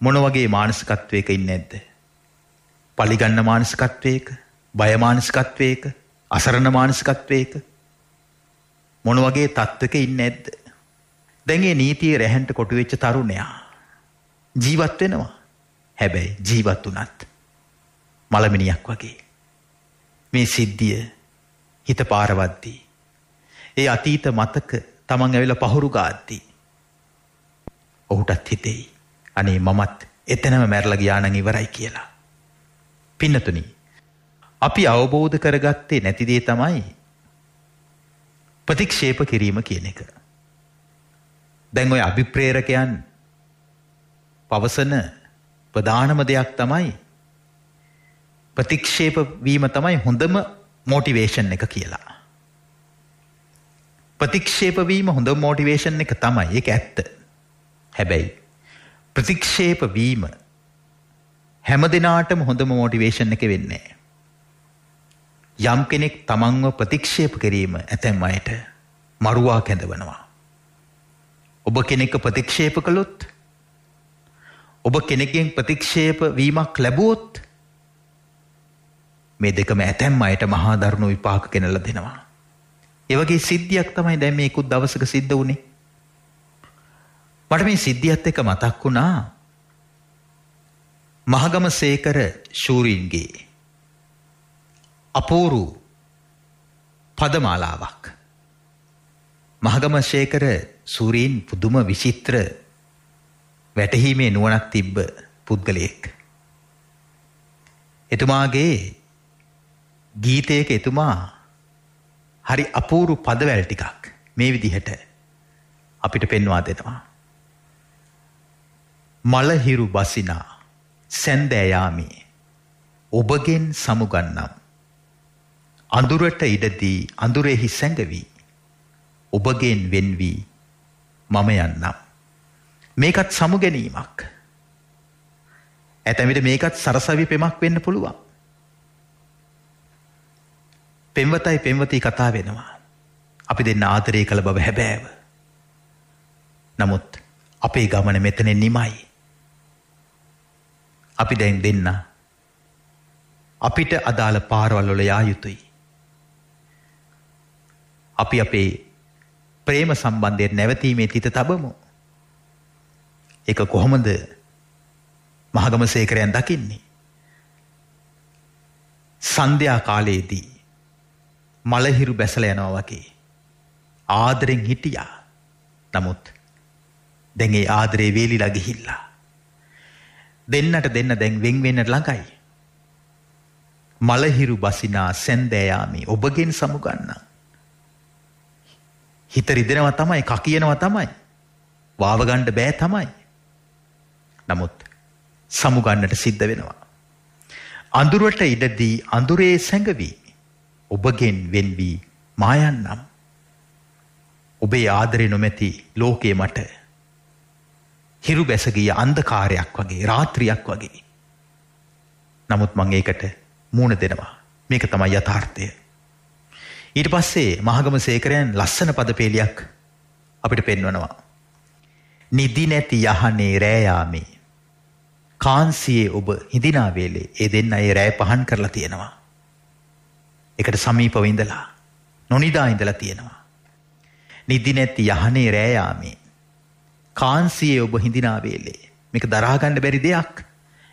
මොන වගේ මානසිකත්වයක ඉන්නේ නැද්ද? පලිගන්න මානසිකත්වයක බය මානසිකත්වයක අසරණ මානසිකත්වයක මොන වගේ තත්වක ඉන්නේ නැද්ද? දැන් මේ නීතියේ රැහෙන්ට කොටු වෙච්ච තරුණයා ජීවත් වෙනවා. හැබැයි ජීවත් වුණත් මලමිනියක් වගේ මේ සිද්ධිය හිත පාරවද්දී ඒ අතීත මතක තමන් ඇවිල්ලා පහුරු ගාද්දී ඔහුටත් හිතෙයි අනේ මමත් එතනම මැරලා ගියා නම් ඉවරයි කියලා. පින්නතුනි අපි අවබෝධ කරගත්තේ නැති දේ තමයි ප්‍රතික්ෂේප කිරීම කියන එක. දැන් ওই අභිප්‍රේරකයන් පවසන ප්‍රධානම දෙයක් තමයි ප්‍රතික්ෂේප වීම තමයි හොඳම මෝටිවේෂන් එක කියලා. ප්‍රතික්ෂේප වීම හොඳ මෝටිවේෂන් එක තමයි. ඒක ඇත්ත. හැබැයි ප්‍රතික්ෂේප වීම හැම දිනාටම හොඳම මෝටිවේෂන් එක වෙන්නේ නැහැ. යම් කෙනෙක් තමන්ව ප්‍රතික්ෂේප කිරීම ඇතැම් අයට මරුවා කැඳවනවා. ඔබ කෙනෙක් ප්‍රතික්ෂේප කළොත් ඔබ කෙනෙකෙන් ප්‍රතික්ෂේප වීමක් ලැබුවොත් මේ දෙකම ඇතැම් අයට මහා දරුණු විපාක ගෙනලා දෙනවා. ඒ වගේ සිද්ධියක් තමයි දැන් මේකුත් දවසක සිද්ධ වුණේ. මට මේ සිද්ධියත් එක මතක් වුණා මහගම සේකර ශූරීන්ගේ අපූරු පදමාලාවක්. මහගම ශේකර සූරීන් පුදුම විචිත්‍ර වැටහීමේ නුවණක් තිබ්බ පුද්ගලයෙක්. එතුමාගේ ගීතයක එතුමා හරි අපූරු පදවැල් ටිකක් මේ විදිහට අපිට පෙන්වා දෙනවා. මලහිරු බසිනා සැන්දෑයාමි ඔබගෙන් සමුගන්නම් අඳුරට ඉඩදී අඳුරෙහි සැඟවි. ඔබගෙන් වෙන් වී මම යන්නම්. මේකත් සමුගැනීමක්. ඇතැම් විට මේකත් සරසවි පෙමක් වෙන්න පුළුවන්. පෙම්වතයි පෙම්වතී කතා වෙනවා. අපි දෙන්න ආදරය කළ බව හැබෑව. නමුත් අපේ ගමන මෙතනෙන් නිමයි. අපි දැන් දෙන්න අපිට අදාළ පාරවල් වල යා යුතුයි. අපි අපේ ප්‍රේම සම්බන්ධයෙන් නැවතීමේ තිත තබමු. ඒක කොහොමද මහගම සේකරයන් දකින්නේ. සන්ධ්‍යා කාලයේදී මලහිරු බැසල යනවා වගේ ආදරෙන් හිටියා. නමුත් දැන් ඒ ආදරේ වේලිලා ගිහිල්ලා. දෙන්නට දෙන්න දැන් වෙන් වෙන්නට ළඟයි. මලහිරු බසිනා සැන්දෑයාමි ඔබගෙන් සමුගන්නා හිත රිදෙනවා තමයි, කකියනවා තමයි. වාව ගන්න බෑ තමයි. නමුත් සමු ගන්නට සිද්ධ වෙනවා. අඳුරට ඉඩදී අඳුරේ සැඟවි. ඔබගෙන් වෙන් වී මායන්නම්. ඔබේ ආදරේ නොමැති ලෝකයේ මට හිරු බැස ගිය අන්ධකාරයක් වගේ රාත්‍රියක් වගේ. නමුත් මම ඒකට මූණ දෙනවා. මේක තමයි යථාර්ථය. ඊට පස්සේ මහගම සේකරයන් ලස්සන පදපේලියක් අපිට පෙන්වනවා. නිදි නැති යහනේ රෑයාමේ. කාන්සියේ ඔබ හිඳිනා වේලේ ඒ දෙන්න අය රෑ පහන් කරලා තියෙනවා. එකට සමීපව ඉඳලා නොනිදා ඉඳලා තියෙනවා. නිදි නැති යහනේ රෑයාමේ. කාන්සියේ ඔබ හිඳිනා වේලේ මේක දරා ගන්න බැරි දෙයක්.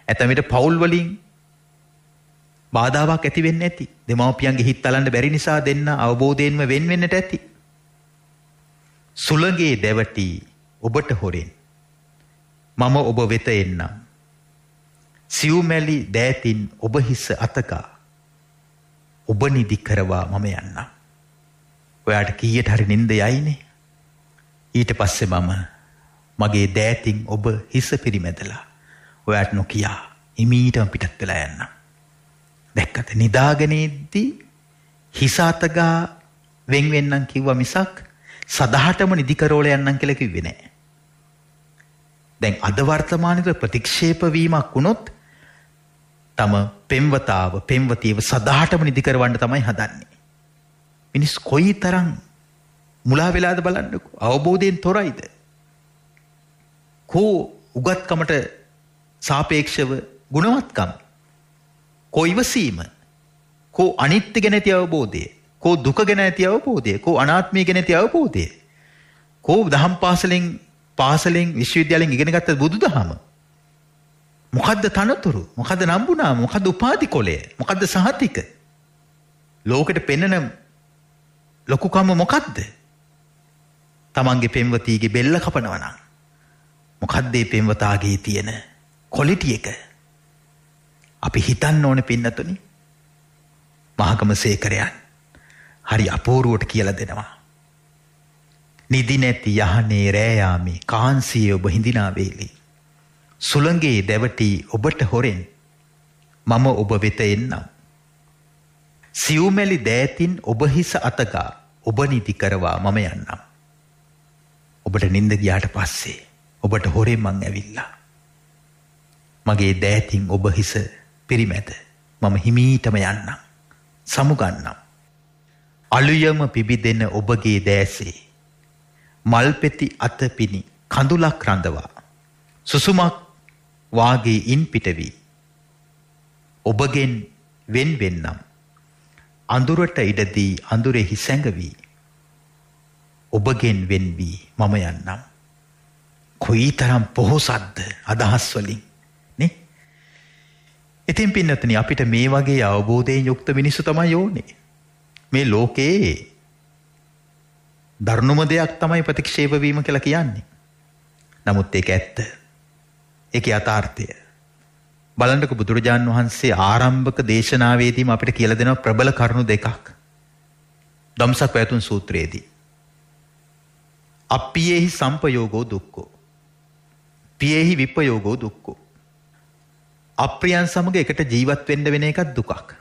ඇතැමිට පවුල් වලින් බාධාවක් ඇති වෙන්න ඇති. දෙමාපියන්ගේ හිත් අලන්න බැරි නිසා දෙන්න අවබෝධයෙන්ම වෙන් වෙන්නට ඇති. සුළඟේ දැවටි ඔබට හොරෙන්. මම ඔබ වෙත එන්නම්. සිව්මැලි දෑතින් ඔබ හිස අතකා. ඔබ නිදි කරවා මම යන්නම්. ඔයාට කීයට හරි නින්ද යයිනේ. ඊට පස්සේ මම මගේ දෑතින් ඔබ හිස පිරිමැදලා ඔයාට නොකියා හිමීටම පිටත් වෙලා යන්නම්. දැක්කද නිදාගෙනේදී හිස අතගා වෙන් වෙන්නම් කිව්වා මිසක් සදාටම නිදිකරෝල යන්නම් කියලා කිව්වේ නැහැ. දැන් අද වර්තමානයේ ප්‍රතික්ෂේප වීමක් වුණොත් තම පෙම්වතාව පෙම්වතියව සදාටම නිදිකරවන්න තමයි හදන්නේ. මිනිස් කොයි තරම් මුලා වෙලාද බලන්නකෝ. අවබෝධයෙන් තොරයිද? කෝ උගත්කමට සාපේක්ෂව ගුණවත්කම් කෝ ඉවසීම කෝ අනිත්‍ය ගැන ඇති අවබෝධය කෝ දුක ගැන ඇති අවබෝධය කෝ අනාත්මය ගැන ඇති අවබෝධය කෝ දහම් පාසලෙන් පාසලෙන් විශ්වවිද්‍යාලෙන් ඉගෙනගත්ත බුදුදහම මොකද්ද තනතුරු මොකද්ද නම්බුනාම මොකද්ද උපාධි කොලය මොකද්ද සහතික ලෝකෙට පෙන්නන ලොකුකම මොකද්ද තමන්ගේ පෙම්වතීගේ බෙල්ල කපනවා නම් මොකද්ද මේ පෙම්වතාගේ තියෙන ක්වොලිටි එක අපි හිතන්න ඕන පින්නතුනි මහකම සේකරයන් හරි අපූරුවට කියලා දෙනවා. නිදි නැති යහනේ රෑයාමේ කාන්සියේ ඔබ හිඳිනා වේලේ. සුළඟේ දැවටි ඔබට හොරෙන් මම ඔබ වෙත එන්නම්. සියුමැලි දෑතින් ඔබ හිස අතකා ඔබ නිදි කරවා මම යන්නම්. ඔබට නිින්ද ගියාට පස්සේ ඔබට හොරෙන් මං ඇවිල්ලා. මගේ දෑතින් ඔබ හිස පිරිමැද මම හිමීටම යන්නම් සමුගන්නම් අලුයම පිබිදෙන ඔබගේ දෑසේ මල් පෙති අත පිනි කඳුලක් රඳවා සුසුමක් වාගේ ඉන් පිටවි ඔබගෙන් වෙන් වෙන්නම් අඳුරට ඉඩදී අඳුරෙහි සැඟවි ඔබගෙන් වෙන් වී මම යන්නම් කොයිතරම් පොහොසත්ද අදහස් වලින් ඉතින් පින්නතන අපිට මේ වගේ අවබෝධයෙන් යුක්ත මිනිස්සු තමයි යෝනේ. මේ ලෝකයේ දරුණුම දෙයක් තමයි ප්‍රතික්ෂේප වීම කියලා කියන්නේ. නමුත් ඒක ඇත්ත. ඒක යථාර්ථය. බලන්නක බුදුරජාන් වහන්සේ ආරම්භක දේශනාවේදීම අපිට කියලා දෙනවා ප්‍රබල කරුණු දෙකක්. දම්සක් වැතුන් සූත්‍රයේදී. අප්පියේහි සම්පයෝගෝ දුක්ඛෝ. පියේහි විප්පයෝගෝ දුක්ඛෝ. අප්‍රියන් සමග එකට ජීවත් වෙන්න වෙන එකත් දුකක්.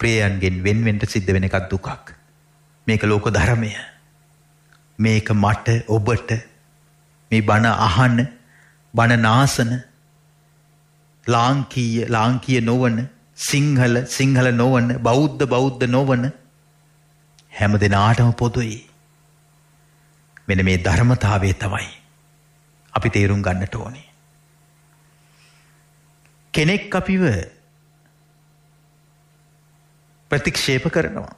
ප්‍රියයන්ගෙන් වෙන් වෙන්න සිද්ධ වෙන එකත් දුකක්. මේක ලෝක ධර්මය. මේක මට ඔබට මේ බණ අහන්න බණ නාසන ලාංකීය ලාංකීය නොවන සිංහල සිංහල නොවන බෞද්ධ බෞද්ධ නොවන හැම දෙනාටම පොදුයි. මෙන්න මේ ධර්මතාවය තමයි අපි තේරුම් ගන්නට ඕනේ. කෙනෙක් අපිව ප්‍රතික්ෂේප කරනවා.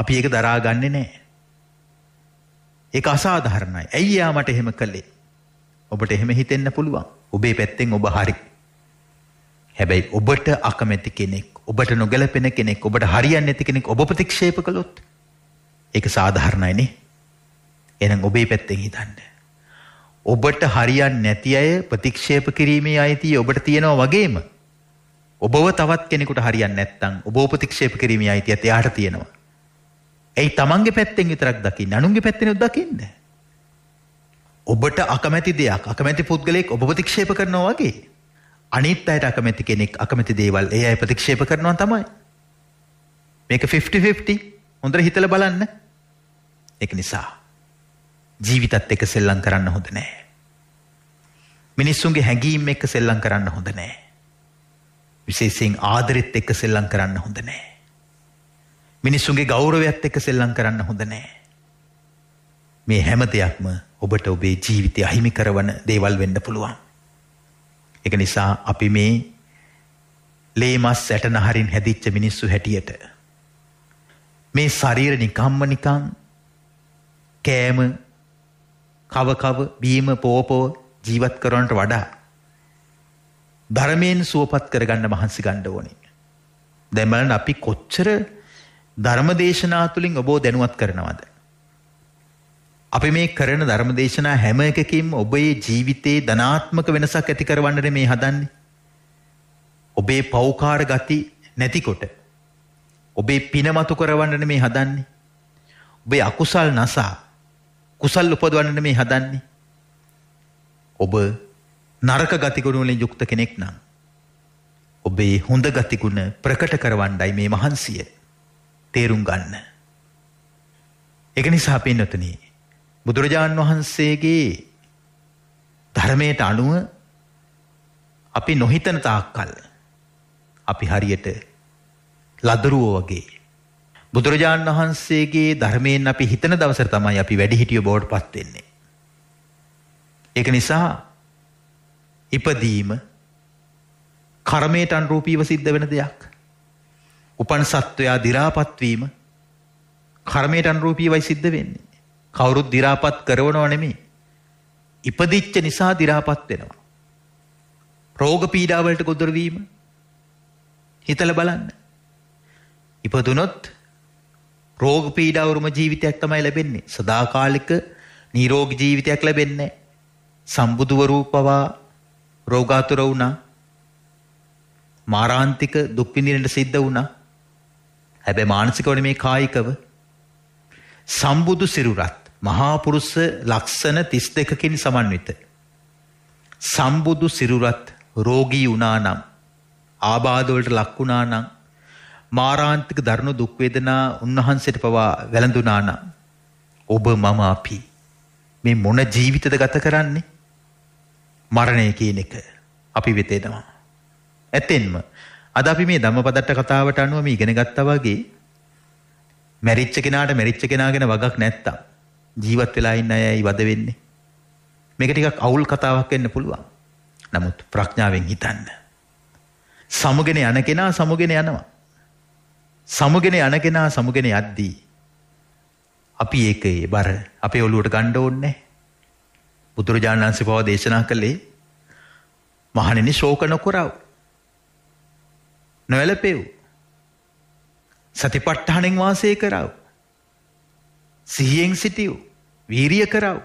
අපි ඒක දරාගන්නේ නැහැ. ඒක අසාධාරණයි. ඇයි යා මට එහෙම කළේ? ඔබට එහෙම හිතෙන්න පුළුවන්. ඔබේ පැත්තෙන් ඔබ හරි. හැබැයි ඔබට අකමැති කෙනෙක්, ඔබට නොගැලපෙන කෙනෙක්, ඔබට හරියන්නේ නැති කෙනෙක් ඔබ ප්‍රතික්ෂේප කළොත් ඒක සාධාරණයි නේ. එහෙනම් ඔබේ පැත්තෙන් හිතන්න. ඔබට හරියන් නැති අය ප්‍රතික්ෂේප කිරීමේ අයිතිය ඔබට තියෙනවා වගේම ඔබව තවත් කෙනෙකුට හරියන් නැත්තං ඔබ ප්‍රතික්ෂේප කිරීමේ අයිතියත් එයාට තියෙනවා. ඇයි තමන්ගේ පැත්තෙන් විතරක් දකින්න අනුන්ගේ පැත්තෙනුත් දකින්න. ඔබට අකමැති දෙයක් අකමැති පුද්ගලෙක් ඔබ ප්‍රතික්ෂේප කරනවා වගේ අනිත් අයට අකමැති කෙනෙක් අකමැති දේවල් ඒ අය ප්‍රතික්ෂේප කරනවා තමයි. මේක 50 50 හොඳට හිතලා බලන්න. ඒක නිසා ජීවිතත් එක සෙල්ලම් කරන්න හොඳ නෑ. මිනිස්සුන්ගේ හැඟීම් එක සෙල්ලම් කරන්න හොඳ නෑ. විශේෂයෙන් ආදරෙත් එක්ක සෙල්ලම් කරන්න හොඳ නෑ. මිනිස්සුන්ගේ ගෞරවයත් එක්ක සෙල්ලම් කරන්න හොඳ නෑ. මේ හැම දෙයක්ම ඔබට ඔබේ ජීවිතය අහිමි කරවන දේවල් වෙන්න පුළුවන්. ඒක නිසා අපි මේ ලේමස් ඇටන හරින් හැදිච්ච මිනිස්සු හැටියට මේ ශරීර නිකම්ම නිකං කෑම කව කව බීම පෝපෝ ජීවත් කරනට වඩා ධර්මයෙන් සුවපත් කරගන්න මහන්සි ගන්න ඕනේ. දැන් බලන්න අපි කොච්චර ධර්මදේශනා තුලින් ඔබව දැනුවත් කරනවද? අපි මේ කරන ධර්මදේශනා හැම එකකින්ම ඔබේ ජීවිතේ ධනාත්මක වෙනසක් ඇති කරවන්නනේ මේ හදන්නේ. ඔබේ පෞකාර ගති නැතිකොට ඔබේ පිනමතු කරවන්නනේ මේ හදන්නේ. ඔබේ අකුසල් නසා කුසල් උපදවන්න මේ හදන්නේ. ඔබ නරක ගතිගුණ වලින් යුක්ත කෙනෙක් නම් ඔබේ හොඳ ගතිගුණ ප්‍රකට කරවන්නයි මේ මහන්සිය. තේරුම් ගන්න. ඒක නිසා පින්නතුනි බුදුරජාන් වහන්සේගේ ධර්මයට අනුව අපි නොහිතන තාක්කල් අපි හරියට ලදරුවෝ වගේ බුදුරජාණන් වහන්සේගේ ධර්මයෙන් අපි හිතන දවසට තමයි අපි වැඩිහිටියෝ බවට පත් වෙන්නේ. ඒක නිසා ඉපදීම කර්මයට අනුරූපීව සිද්ධ වෙන දෙයක්. උපන් සත්වයා දි รา පත් වීම කර්මයට අනුරූපීවයි සිද්ධ වෙන්නේ. කවුරුත් දි รา පත් කරවනව නෙමෙයි. ඉපදිච්ච නිසා දි รา පත් වෙනවා. රෝග පීඩා වලට ගොදුරු වීම හිතලා බලන්න. ඉපදුනොත් රෝග පීඩාවරුම ජීවිතයක් තමයි ලැබෙන්නේ. සදාකාලික නිරෝගී ජීවිතයක් ලැබෙන්නේ සම්බුදුවරු පවා රෝගාතුර වුණා. මාරාන්තික දුක් විඳින්නට සිද්ධ වුණා. හැබැයි මානසිකවනේ මේ කායිකව සම්බුදු සිරුරත් මහා පුරුෂ ලක්ෂණ 32කින් සමන්විත. සම්බුදු සිරුරත් රෝගී වුණා නම් ආබාධ වලට ලක් වුණා නම් මාරාන්තික දරුණු දුක් වේදනා උන්වහන්සේට පවා වැළඳුනා නම් ඔබ මම අපි මේ මොන ජීවිතද ගත කරන්නේ මරණය කියන එක අපි වෙත එනවා ඇතෙන්ම අද අපි මේ ධම්මපදට්ට කතාවට අනුව මේ ඉගෙන ගත්තා වගේ මැරිච්ච කෙනාට මැරිච්ච කෙනා ගැන වගක් නැත්තම් ජීවත් වෙලා ඉන්න අයයි වද වෙන්නේ මේක ටිකක් අවුල් කතාවක් වෙන්න පුළුවන් නමුත් ප්‍රඥාවෙන් හිතන්න සමුගෙන යන කෙනා සමුගෙන යනවා සමුගෙන යනගෙනා සමුගෙන යද්දී අපි ඒකේ බර අපේ ඔළුවට ගන්න ඕනේ බුදුරජාණන් වහන්සේ පව දේශනා කළේ මහණෙනි ශෝක නොකරව නොවැළපෙව් සතිපට්ඨාණෙන් වාසය කරව සිහියෙන් සිටියු වීරිය කරව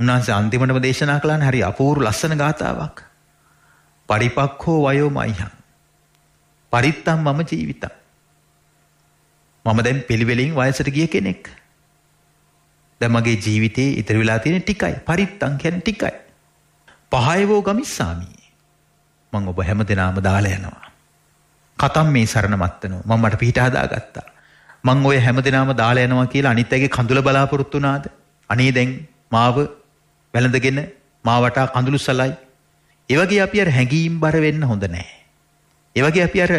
උන්වහන්සේ අන්තිමටම දේශනා කළානේ හරි අපූර්ව ලස්සන ගාතාවක් පරිපක්ඛෝ වයෝ මයිහං පරිත්තම් මම ජීවිතම්. මම දැන් පිළිවෙලින් වයසට ගිය කෙනෙක්. දැන් මගේ ජීවිතේ ඉතිරි වෙලා තියෙන ටිකයි. පරිත්තම් කියන්නේ ටිකයි. පහයවෝ ගමිස්සාමි. මම ඔබ හැමදෙනාම දාලා යනවා. කතම් මේ සරණ මත්තනෝ මම මට පිට හදාගත්තා. මං ඔය හැමදෙනාම දාලා යනවා කියලා අනිත් අයගේ කඳුල බලාපොරොත්තු වුණාද? අනේ දැන් මාව වැළඳගෙන මාවට කඳුළු සලයි. ඒ වගේ අපි අර හැඟීම් බර වෙන්න හොඳ නැහැ. ඒ වගේ අපි අර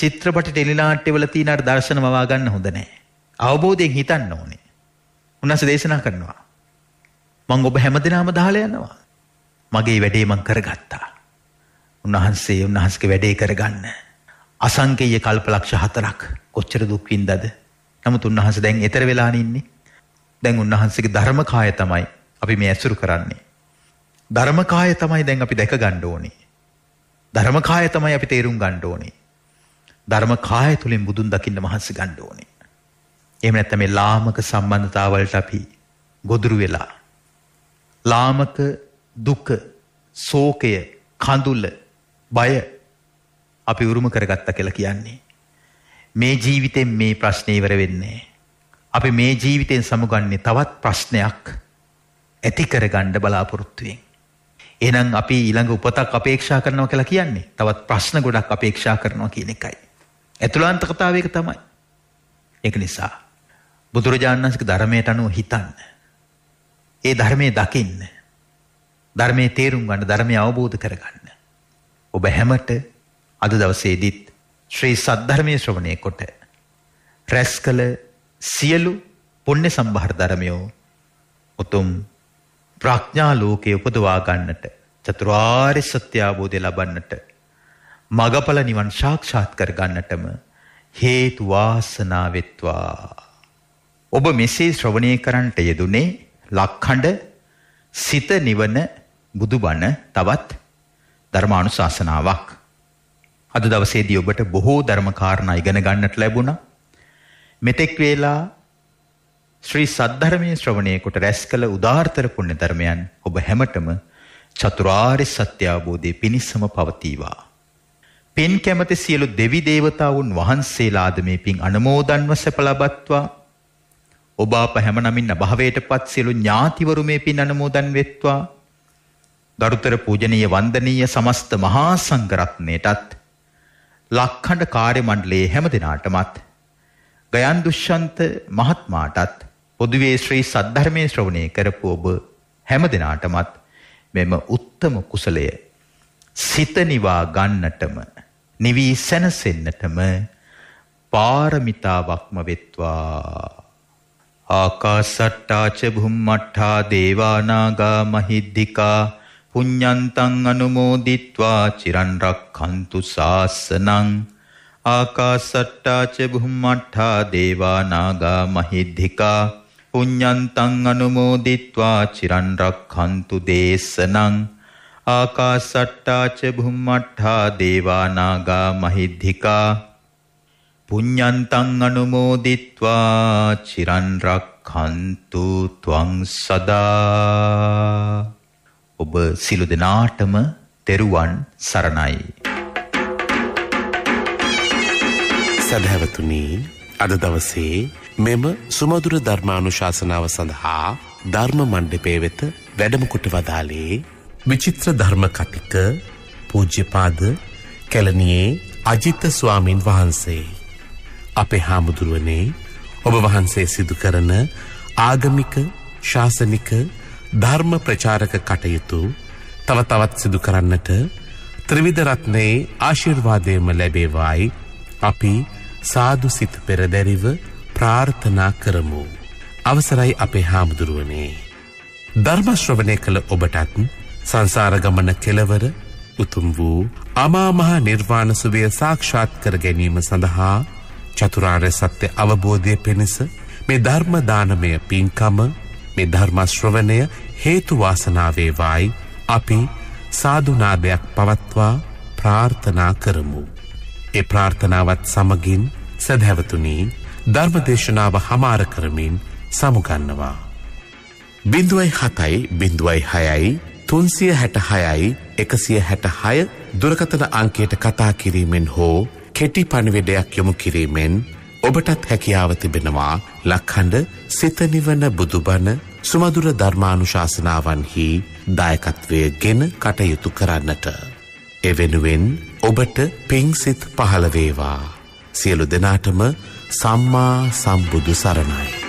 චිත්‍රපට ටෙලිනාට්‍යවල තියෙන අර දර්ශන මවා ගන්න හොඳ නැහැ. අවබෝධයෙන් හිතන්න ඕනේ. උන්වහන්සේ දේශනා කරනවා. මම ඔබ හැමදෙනාම දාලා යනවා. මගේ වැඩේ මං කරගත්තා. උන්වහන්සේ උන්වහන්සේගේ වැඩේ කරගන්න. අසංකේය කල්පලක්ෂ හතරක් කොච්චර දුක් විඳද? නමුත් උන්වහන්සේ දැන් ඊතර වෙලානේ ඉන්නේ. දැන් උන්වහන්සේගේ ධර්මකාය තමයි අපි මේ ඇසුරු කරන්නේ. ධර්මකාය තමයි දැන් අපි දැක ගන්න ඕනේ. ධර්මකාය තමයි අපි තේරුම් ගන්න ඕනේ. ධර්මකාය තුලින් බුදුන් දකින්න මහන්සි ගන්න ඕනේ. එහෙම නැත්නම් මේ ලාමක සම්බන්ධතාවලට අපි ගොදුරු වෙලා ලාමක දුක, ශෝකය, කඳුල, බය අපි උරුම කරගත්තා කියලා කියන්නේ. මේ ජීවිතෙන් මේ ප්‍රශ්නේ ඉවර වෙන්නේ. අපි මේ ජීවිතෙන් සමුගන්නේ තවත් ප්‍රශ්නයක් ඇති කරගන්න බලාපොරොත්තු වෙන්නේ. එහෙනම් අපි ඊළඟ උපතක් අපේක්ෂා කරනවා කියලා කියන්නේ තවත් ප්‍රශ්න ගොඩක් අපේක්ෂා කරනවා කියන එකයි. ඇතුළාන්ත කතාව ඒක තමයි. ඒක නිසා බුදුරජාණන් වහන්සේගේ ධර්මයට අනුව හිතන්න. ඒ ධර්මයේ දකින්න. ධර්මයේ තේරුම් ගන්න, ධර්මයේ අවබෝධ කරගන්න. ඔබ හැමට අද දවසේදීත් ශ්‍රී සද්ධර්මයේ ශ්‍රවණය කොට රැස් කළ සියලු පුණ්‍ය සම්භාර ධර්මයෝ උතුම් ප්‍රඥා ලෝකයේ උපදවා ගන්නට චතුරාර්ය සත්‍ය අවබෝධය ලබන්නට මගඵල නිවන් සාක්ෂාත් කර ගන්නටම හේතු වාසනා වෙත්වා ඔබ මෙසේ ශ්‍රවණය කරන්නට යෙදුනේ ලක්ඛඬ සිත නිවන බුදුබණ තවත් ධර්මානුශාසනාවක් අද දවසේදී ඔබට බොහෝ ධර්ම කාරණා ඉගෙන ගන්නට ලැබුණා මෙතෙක් වේලා ශ්‍රී සද්ධර්මයේ ශ්‍රවණය කොට රැස් කළ උදාාර්ථර පුණ්‍ය ධර්මයන් ඔබ හැමතෙම චතුරාර්ය සත්‍ය අවබෝධයේ පිණසම පවතිවා. පින් කැමති සියලු දෙවි දේවතාවුන් වහන්සේලාද මේ පින් අනුමෝදන්ව සැප ලබත්වා. ඔබ අප හැම නමින් අභාවයටපත් සියලු ඥාතිවරු මේ පින් අනුමෝදන් වෙත්වා. ගරුතර පූජනීය වන්දනීය සමස්ත මහා සංඝරත්නයටත් ලක්ඛණ්ඩ කාර්ය මණ්ඩලයේ හැම දිනාටමත් ගයන් දුෂ්‍යන්ත මහත්මාටත් පොදුවේ ශ්‍රී සද්ධර්මයේ ශ්‍රවණය කරපු ඔබ හැම දිනාටමත් මෙම උත්තම කුසලය සිත නිවා ගන්නටම නිවි සැනසෙන්නටම පාරමිතාවක්ම වෙත්වා ආකාසට්ටා ච භුම්මට්ටා දේවානාගා මහිද්దికා පුඤ්ඤන්තං අනුමෝදිත්වා චිරන් රක්ඛන්තු සාසනං ආකාසට්ටා ච භුම්මට්ටා දේවානාගා මහිද්దికා පුඤ්ඤන්තං අනුමෝදිත්වා චිරන් රක්ඛන්තු දේශනං ආකාසට්ටා ච භුම්මට්ටා දේවානාගා මහිද්ධිකා පුඤ්ඤන්තං අනුමෝදිත්වා චිරන් රක්ඛන්තු ත්වං සදා ඔබ සිළු දෙනාටම තෙරුවන් සරණයි සදහැවතුනි අද දවසේ මෙම සුමදුර ධර්මානුශාසනාව සඳහා ධර්ම මණ්ඩපේ වෙත වැඩමකොට වදාලේ විචිත්‍ර ධර්ම කතික පූජ්‍යපාද කැලණියේ අජිත ස්වාමින් වහන්සේ අපේ හාමුදුරුවනේ ඔබ වහන්සේ සිදු කරන ආගමික ශාසනික ධර්ම ප්‍රචාරක කටයුතු තව තවත් සිදු කරන්නට ත්‍රිවිධ රත්නයේ ආශිර්වාදයම ලැබේවායි අපි සාදු සිත පෙරදැරිව ප්‍රාර්ථනා කරමු. අවසරයි අපේ හාමුදුරුවනේ. ධර්මශ්‍රවනය කළ ඔබටත් සංසාරගමන කෙලවර උතුම් වූ අමාමහා නිර්වාණසුවය සාක්ෂාත් කර ගැනීම සඳහා චතුරාර්ය සත්‍ය අවබෝධය පිණිස මේ ධර්මදානමය පින්කම මේ ධර්මශ්‍රවණය හේතුවාසනාවේවායි අපි සාධනාදයක් පවත්වා ප්‍රාර්ථනා කරමු. ඒ ප්‍රාර්ථනාවත් සමගින් සැදැවතුනී ධර්මදේශනාව හමාර කරමින් සමුගන්නවා. බිඳුවයි හතයි බිඳුවයි හයයි තුන්සිය හැට හයයි එකසිය හැට හය දුරකතන අංකයට කතා කිරීමෙන් හෝ කෙටි පණිවෙඩයක් යොමු කිරීමෙන් ඔබටත් හැකියාව තිබෙනවා ලක්හඬ සිතනිවන බුදුබණ සුමදුර ධර්මානුශාසනාවන්හි දායකත්වය ගෙන කටයුතු කරන්නට. එවෙනුවෙන් ඔබට පිංසිත් පහළවේවා. සියලු දෙනාටම සම්මා සම්බුදු සරණයි